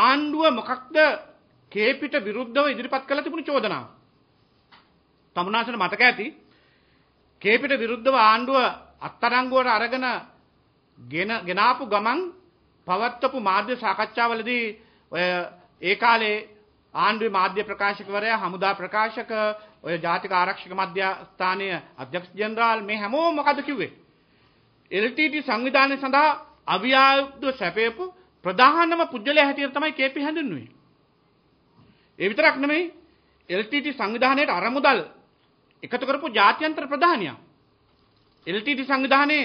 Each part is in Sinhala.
ආණ්ඩුව මොකක්ද කේපිට විරුද්ධව ඉදිරිපත් කළ තිබුණු චෝදනාව. තමුනාසට මතක ඇති කේපිට විරුද්ධව ආණ්ඩුව අත්තරංගුවට අරගෙන ගෙන ගෙනාපු ගමන් පවත්වපු මාධ්‍ය සාකච්ඡාවලදී ඔය ඒ කාලේ ආණ්ඩුවේ මාධ්‍ය ප්‍රකාශකවරයා හමුදා ප්‍රකාශක ඔය ජාතික ආරක්ෂක මධ්‍යස්ථානයේ අධ්‍යක්ෂ ජෙනරාල් මේ හැමෝම මොකද කිව්වේ? LTT සංවිධානය සඳහා අවියායුක්ත සැපේපු ප්‍රධානම පුද්ගලයා හැටියට තමයි කේපි හැඳින්වුවේ. ඒ විතරක් නෙමෙයි LTT සංවිධානයේ අරමුදල් එකතු කරපු ජාත්‍යන්තර ප්‍රධානියා. LTT සංවිධානයේ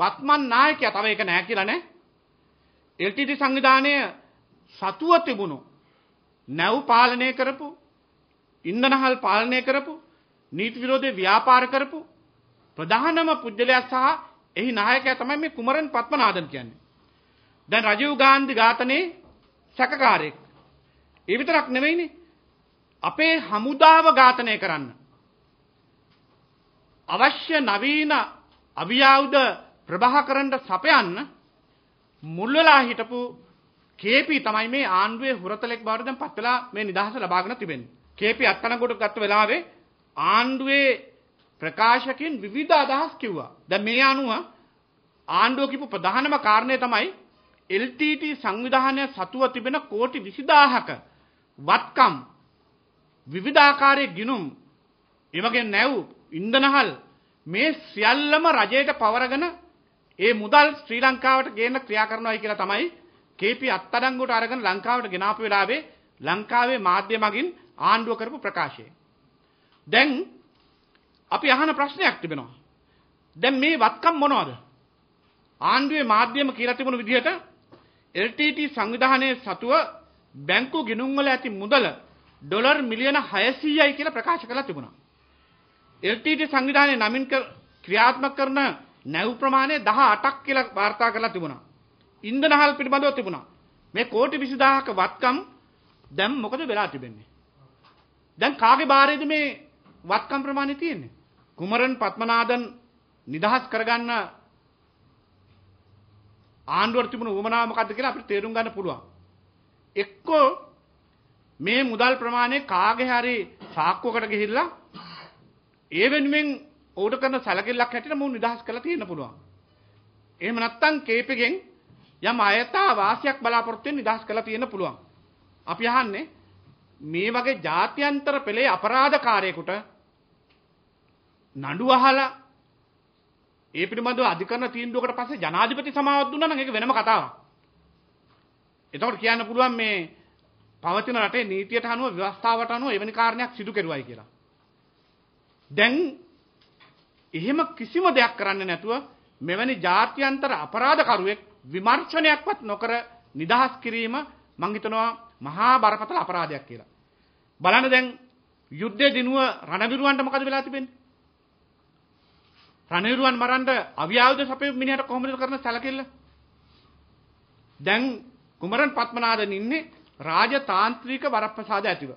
වත්මන් නායකයා තව ඒක නෑ කියලා නෑ. LTT සංවිධානය සතුව තිබුණු නැව් පාලනය කරපු ඉන්ධනහල් පාලනය කරපු නීති විරෝධී ව්‍යාපාර කරපු ප්‍රධානම පුද්ගලයා සහ එහි නායකයා තමයි මේ කුමරන් පත්මනාදන් කියන්නේ. දැන් රජීව් ගාන්ධි ඝාතනයේ සැකකාරයෙක්. ඒ විතරක් නෙවෙයිනේ. අපේ හමුදාව ඝාතනය කරන්න. අවශ්‍ය නවීන අභියවුද ප්‍රභාකරන්ට සපයන්න මුල් වෙලා හිටපු කේපි තමයි මේ ආණ්ඩුවේ හුරතලෙක් බවට දැන් පත් වෙලා මේ නිදහස ලබාගෙන තිබෙන්නේ. කේපි අත්තනගොඩ ගත්ත වෙලාවේ ආණ්ඩුවේ ප්‍රකාශකයන් විවිධ අදහස් කිව්වා. දැන් මේ අනුව ආණ්ඩුව කිව්ව ප්‍රධානම කාරණය තමයි LTT සංවිධානය සතුව තිබෙන කෝටි 20000ක වත්කම් විවිධාකාරයේ ගිනුම් එවගේ නැව් ඉන්ධනහල් මේ සියල්ලම රජයට පවරගෙන ඒ මුදල් ශ්‍රී ලංකාවට ගේන්න ක්‍රියා කරනවා කියලා තමයි KP අත්අඩංගුවට අරගෙන ලංකාවට ගෙනාපු වෙලාවේ ලංකාවේ මාධ්‍ය මගින් ආණ්ඩුව කරපු ප්‍රකාශය. දැන් අපි අහන ප්‍රශ්නයක් තිබෙනවා. දැන් මේ වත්කම් මොනවද? ආණ්ඩුවේ මාධ්‍යම කියලා තිබුණු විදිහට LTT සංවිධානයේ සතුව බැංකු ගිණුම්වල ඇති මුදල ඩොලර් මිලියන 600යි කියලා ප්‍රකාශ කරලා තිබුණා. LTT සංවිධානයේ නමින් ක්‍රියාත්මක කරන නැව් ප්‍රමාණය 18ක් කියලා වාර්තා කරලා තිබුණා. ඉන්ධනහල් පිළිබඳව තිබුණා. මේ කෝටි 20000ක වත්කම් දැන් මොකද වෙලා තිබෙන්නේ? දැන් කාගේ බාරයේද මේ වත්කම් ප්‍රමාණය තියෙන්නේ? කුමරන් පත්මනාදන් නිදහස් කරගන්න ආණ්ඩුවට තිබුණු උමනාව මොකද්ද කියලා අපිට තේරුම් ගන්න පුළුවන්. එක්කෝ මේ මුදල් ප්‍රමාණය කාගේ හරි සාක්කුවකට ගිහිල්ලා ඒ වෙනුවෙන් ඌට කරන සැලකිල්ලක් හැටියට මූ නිදහස් කරලා තියෙන්න පුළුවන්. එහෙම නැත්නම් කේපෙගෙන් යම් අයථා වාසියක් බලාපොරොත්තු වෙන නිදහස් කරලා තියෙන්න පුළුවන්. අපි අහන්නේ මේ වගේ ජාත්‍යන්තර පෙළේ අපරාධකාරයෙකුට නඩු අහලා ඒ පිළිබඳව අධිකරණ තීන්දුවකට පස්සේ ජනාධිපති සමාවත් දුන්නා නම් ඒක වෙනම කතාවක්. එතකොට කියන්න පුළුවන් මේ පවතින රටේ නීතියට අනුව ව්‍යවස්ථාවට අනුව එවැනි කාරණයක් සිදු කෙරුවයි කියලා. දැන් එහෙම කිසිම දෙයක් කරන්න නැතුව මෙවැනි ජාත්‍යන්තර අපරාධකරුවෙක් විමර්ශනයක්වත් නොකර නිදහස් කිරීම මං හිතනවා මහා බරපතල අපරාධයක් කියලා. බලන්න දැන් යුද්ධ දිනුව රණවිරුවන්ට මොකද වෙලා තිබෙන්නේ? රණවිරුවන් මරන්න අවියාවුද සපේ මිනිහට කොහොමද කරන සැලකිල්ල? දැන් කුමරන් පත්මනාදන් ඉන්නේ රාජතාන්ත්‍රික වරප්‍රසාද ඇතිව.